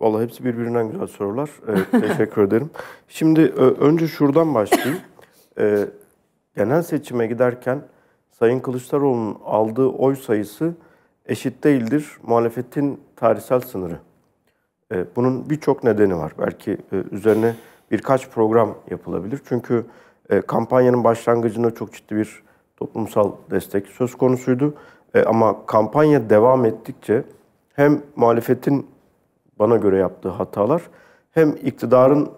Valla hepsi birbirinden güzel sorular. Evet, teşekkür ederim. Şimdi e, önce şuradan başlayayım. E, genel seçime giderken Sayın Kılıçdaroğlu'nun aldığı oy sayısı eşit değildir muhalefetin tarihsel sınırı. E, bunun birçok nedeni var. Belki e, üzerine birkaç program yapılabilir. Çünkü e, kampanyanın başlangıcında çok ciddi bir toplumsal destek söz konusuydu. E, ama kampanya devam ettikçe hem muhalefetin bana göre yaptığı hatalar hem iktidarın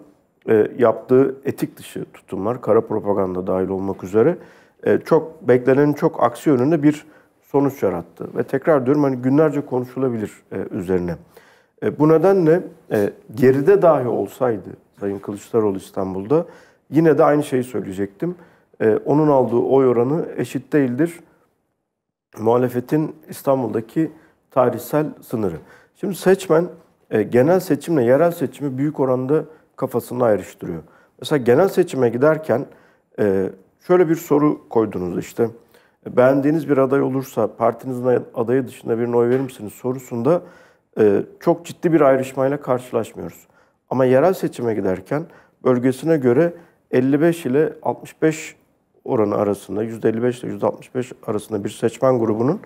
e, yaptığı etik dışı tutumlar, kara propaganda dahil olmak üzere e, çok beklenenin çok aksi yönünde bir sonuç yarattı. Ve tekrar diyorum hani günlerce konuşulabilir e, üzerine. bu nedenle geride dahi olsaydı Sayın Kılıçdaroğlu İstanbul'da yine de aynı şeyi söyleyecektim. onun aldığı oy oranı eşit değildir. Muhalefetin İstanbul'daki tarihsel sınırı. Şimdi seçmen e, genel seçimle yerel seçimi büyük oranda kafasında ayrıştırıyor. Mesela genel seçime giderken e, şöyle bir soru koydunuz işte. E, beğendiğiniz bir aday olursa partinizin adayı dışında birine oy verir misiniz sorusunda e, çok ciddi bir ayrışmayla karşılaşmıyoruz. Ama yerel seçime giderken bölgesine göre 55 ile 65 oranı arasında, %55 ile %65 arasında bir seçmen grubunun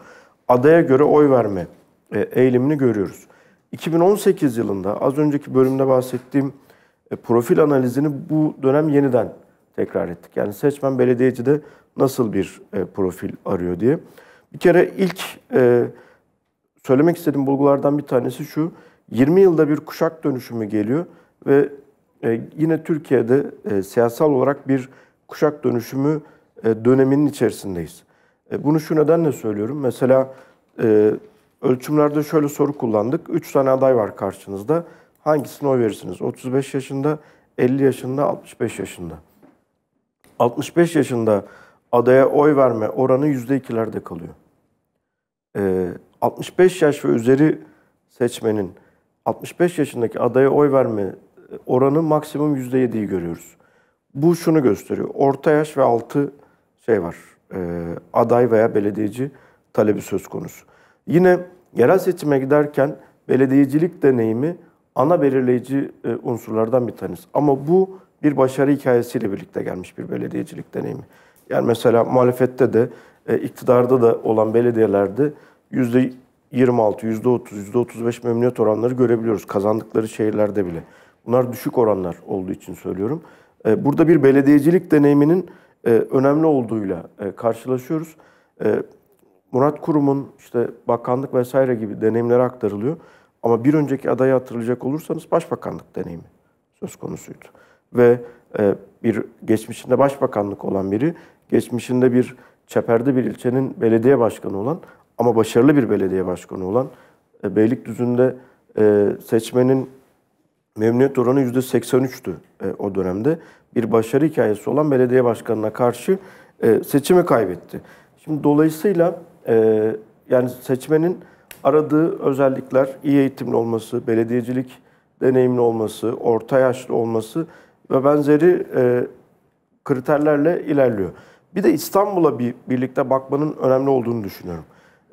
adaya göre oy verme e, eğilimini görüyoruz. 2018 yılında az önceki bölümde bahsettiğim e, profil analizini bu dönem yeniden tekrar ettik. Yani seçmen belediyeci de nasıl bir e, profil arıyor diye. Bir kere ilk e, söylemek istediğim bulgulardan bir tanesi şu. 20 yılda bir kuşak dönüşümü geliyor ve yine Türkiye'de siyasal olarak bir kuşak dönüşümü e, döneminin içerisindeyiz. bunu şu nedenle söylüyorum. Mesela Ölçümlerde şöyle soru kullandık. 3 tane aday var karşınızda. Hangisine oy verirsiniz? 35 yaşında, 50 yaşında, 65 yaşında. 65 yaşında adaya oy verme oranı %2'lerde kalıyor. Ee, 65 yaş ve üzeri seçmenin 65 yaşındaki adaya oy verme e, oranı maksimum %7'yi görüyoruz. Bu şunu gösteriyor. Orta yaş ve altı şey var. E, aday veya belediyeci talebi söz konusu. Yine yerel seçime giderken belediyecilik deneyimi ana belirleyici e, unsurlardan bir tanesi. Ama bu bir başarı hikayesiyle birlikte gelmiş bir belediyecilik deneyimi. Yani mesela muhalefette de e, iktidarda da olan belediyelerde yüzde 26, yüzde 30, yüzde 35 memnuniyet oranları görebiliyoruz kazandıkları şehirlerde bile. Bunlar düşük oranlar olduğu için söylüyorum. E, burada bir belediyecilik deneyiminin önemli olduğuyla karşılaşıyoruz. Murat Kurum'un işte bakanlık vesaire gibi deneyimlere aktarılıyor. Ama bir önceki adayı hatırlayacak olursanız başbakanlık deneyimi söz konusuydu. Ve e, bir geçmişinde başbakanlık olan biri, geçmişinde bir çeperde bir ilçenin belediye başkanı olan ama başarılı bir belediye başkanı olan e, Beylikdüzü'nde e, seçmenin memnuniyet oranı %83'tü e, o dönemde. Bir başarı hikayesi olan belediye başkanına karşı e, seçimi kaybetti. Şimdi dolayısıyla e, yani seçmenin aradığı özellikler iyi eğitimli olması, belediyecilik deneyimli olması, orta yaşlı olması ve benzeri e, kriterlerle ilerliyor. Bir de İstanbul'a bir birlikte bakmanın önemli olduğunu düşünüyorum.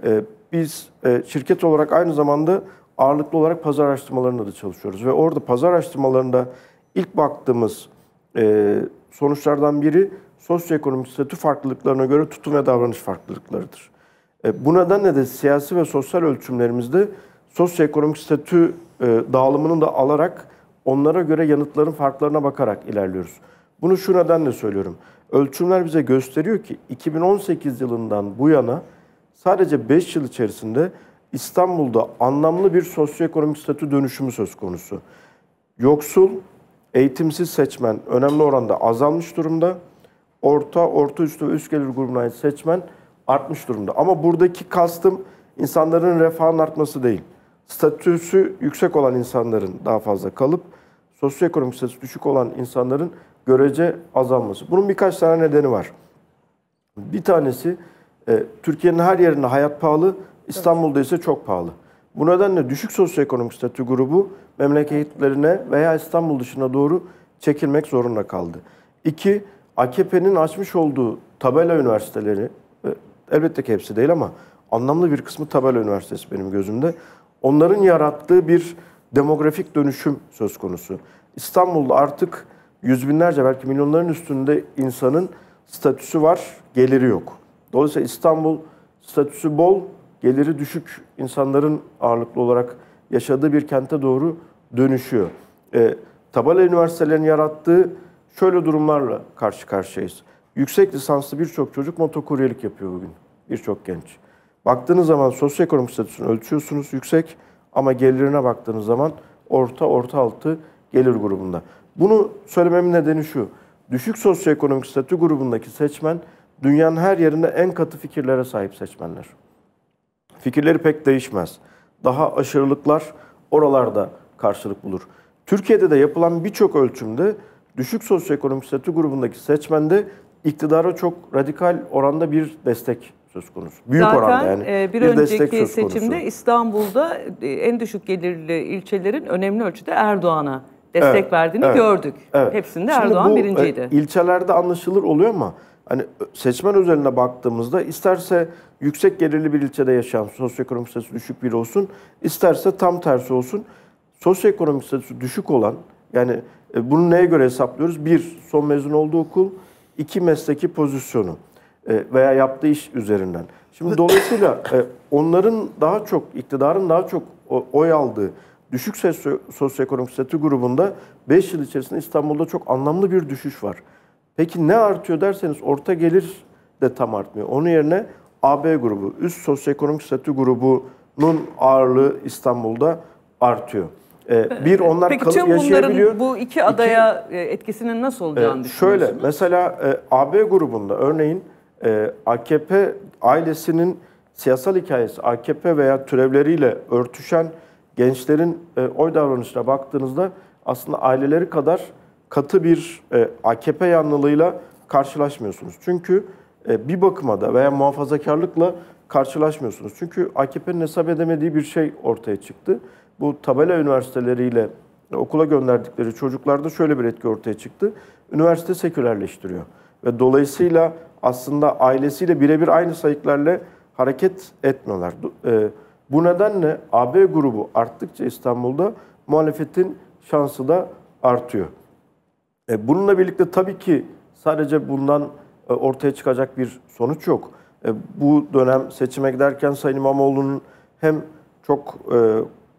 E, biz e, şirket olarak aynı zamanda ağırlıklı olarak pazar araştırmalarında da çalışıyoruz. Ve orada pazar araştırmalarında ilk baktığımız e, sonuçlardan biri sosyoekonomik statü farklılıklarına göre tutum ve davranış farklılıklarıdır. E, bu nedenle de siyasi ve sosyal ölçümlerimizde sosyoekonomik statü e, dağılımının da alarak onlara göre yanıtların farklarına bakarak ilerliyoruz. Bunu şu nedenle söylüyorum. Ölçümler bize gösteriyor ki 2018 yılından bu yana sadece 5 yıl içerisinde İstanbul'da anlamlı bir sosyoekonomik statü dönüşümü söz konusu. Yoksul, eğitimsiz seçmen önemli oranda azalmış durumda. Orta, orta üstü ve üst gelir grubuna ait seçmen artmış durumda. Ama buradaki kastım insanların refahın artması değil. Statüsü yüksek olan insanların daha fazla kalıp sosyoekonomik statüsü düşük olan insanların görece azalması. Bunun birkaç tane nedeni var. Bir tanesi e, Türkiye'nin her yerinde hayat pahalı, İstanbul'da ise çok pahalı. Bu nedenle düşük sosyoekonomik statü grubu memleketlerine veya İstanbul dışına doğru çekilmek zorunda kaldı. İki, AKP'nin açmış olduğu tabela üniversiteleri Elbette ki hepsi değil ama anlamlı bir kısmı Tabela Üniversitesi benim gözümde. Onların yarattığı bir demografik dönüşüm söz konusu. İstanbul'da artık yüz binlerce belki milyonların üstünde insanın statüsü var, geliri yok. Dolayısıyla İstanbul statüsü bol, geliri düşük insanların ağırlıklı olarak yaşadığı bir kente doğru dönüşüyor. E, Tabala üniversitelerinin yarattığı şöyle durumlarla karşı karşıyayız yüksek lisanslı birçok çocuk motokuryelik yapıyor bugün. Birçok genç. Baktığınız zaman sosyoekonomik statüsünü ölçüyorsunuz yüksek ama gelirine baktığınız zaman orta orta altı gelir grubunda. Bunu söylememin nedeni şu. Düşük sosyoekonomik statü grubundaki seçmen dünyanın her yerinde en katı fikirlere sahip seçmenler. Fikirleri pek değişmez. Daha aşırılıklar oralarda karşılık bulur. Türkiye'de de yapılan birçok ölçümde düşük sosyoekonomik statü grubundaki seçmende iktidara çok radikal oranda bir destek söz konusu. Büyük Zaten, oranda yani. E, bir, bir önceki seçimde konusu. İstanbul'da e, en düşük gelirli ilçelerin önemli ölçüde Erdoğan'a destek evet, verdiğini evet, gördük. Evet. Hepsinde Şimdi Erdoğan bu, e, birinciydi. İlçelerde anlaşılır oluyor ama hani e, seçmen özeline baktığımızda isterse yüksek gelirli bir ilçede yaşayan sosyoekonomik statüsü düşük biri olsun, isterse tam tersi olsun. Sosyoekonomik statüsü düşük olan yani bunu neye göre hesaplıyoruz? Bir, son mezun olduğu okul, iki mesleki pozisyonu e, veya yaptığı iş üzerinden. Şimdi dolayısıyla e, onların daha çok, iktidarın daha çok oy aldığı düşük sosyoekonomik statü grubunda 5 yıl içerisinde İstanbul'da çok anlamlı bir düşüş var. Peki ne artıyor derseniz orta gelir de tam artmıyor. Onun yerine AB grubu, üst sosyoekonomik statü grubunun ağırlığı İstanbul'da artıyor. Ee, ee, bir onlar Peki, kalıp yaşayabiliyor. Peki tüm bunların bu iki adaya iki, e, etkisinin nasıl ee, olacağını e, Şöyle mesela AB grubunda örneğin e, AKP ailesinin siyasal hikayesi AKP veya türevleriyle örtüşen gençlerin e, oy davranışına baktığınızda aslında aileleri kadar katı bir AKP yanlılığıyla karşılaşmıyorsunuz. Çünkü bir bakıma da veya muhafazakarlıkla karşılaşmıyorsunuz. Çünkü AKP'nin hesap edemediği bir şey ortaya çıktı bu tabela üniversiteleriyle okula gönderdikleri çocuklarda şöyle bir etki ortaya çıktı. Üniversite sekülerleştiriyor. Ve dolayısıyla aslında ailesiyle birebir aynı sayıklarla hareket etmiyorlar. E, bu nedenle AB grubu arttıkça İstanbul'da muhalefetin şansı da artıyor. E, bununla birlikte tabii ki sadece bundan e, ortaya çıkacak bir sonuç yok. Bu dönem seçime giderken Sayın İmamoğlu'nun hem çok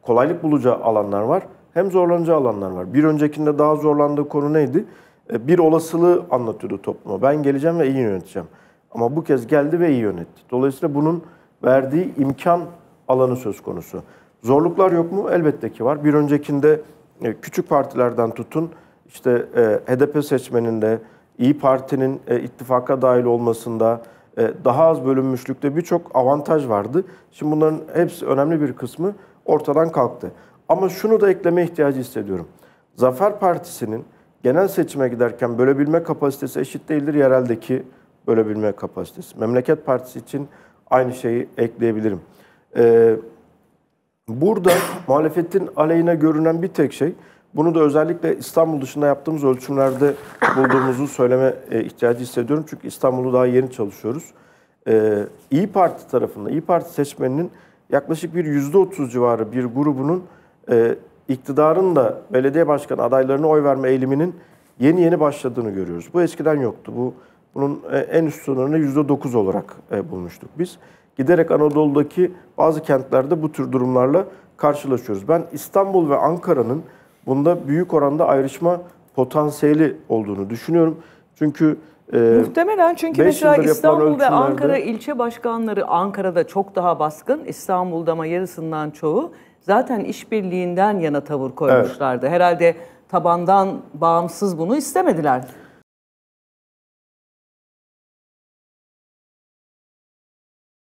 kolaylık bulacağı alanlar var hem zorlanacağı alanlar var. Bir öncekinde daha zorlandığı konu neydi? E, bir olasılığı anlatıyordu topluma. Ben geleceğim ve iyi yöneteceğim. Ama bu kez geldi ve iyi yönetti. Dolayısıyla bunun verdiği imkan alanı söz konusu. Zorluklar yok mu? Elbette ki var. Bir öncekinde e, küçük partilerden tutun işte e, HDP seçmeninde, İyi Parti'nin ittifaka dahil olmasında, daha az bölünmüşlükte birçok avantaj vardı. Şimdi bunların hepsi önemli bir kısmı ortadan kalktı. Ama şunu da ekleme ihtiyacı hissediyorum. Zafer Partisi'nin genel seçime giderken bölebilme kapasitesi eşit değildir yereldeki bölebilme kapasitesi. Memleket Partisi için aynı şeyi ekleyebilirim. Ee, burada muhalefetin aleyhine görünen bir tek şey, bunu da özellikle İstanbul dışında yaptığımız ölçümlerde bulduğumuzu söyleme e, ihtiyacı hissediyorum. Çünkü İstanbul'u daha yeni çalışıyoruz. Ee, İyi Parti tarafında, İyi Parti seçmeninin yaklaşık bir yüzde otuz civarı bir grubunun e, iktidarın da belediye başkanı adaylarına oy verme eğiliminin yeni yeni başladığını görüyoruz. Bu eskiden yoktu. Bu bunun e, en üst sınırını yüzde dokuz olarak e, bulmuştuk biz. Giderek Anadolu'daki bazı kentlerde bu tür durumlarla karşılaşıyoruz. Ben İstanbul ve Ankara'nın bunda büyük oranda ayrışma potansiyeli olduğunu düşünüyorum. Çünkü ee, Muhtemelen çünkü mesela İstanbul ve Ankara ilçe başkanları Ankara'da çok daha baskın. İstanbul'da ama yarısından çoğu zaten işbirliğinden yana tavır koymuşlardı. Evet. Herhalde tabandan bağımsız bunu istemediler.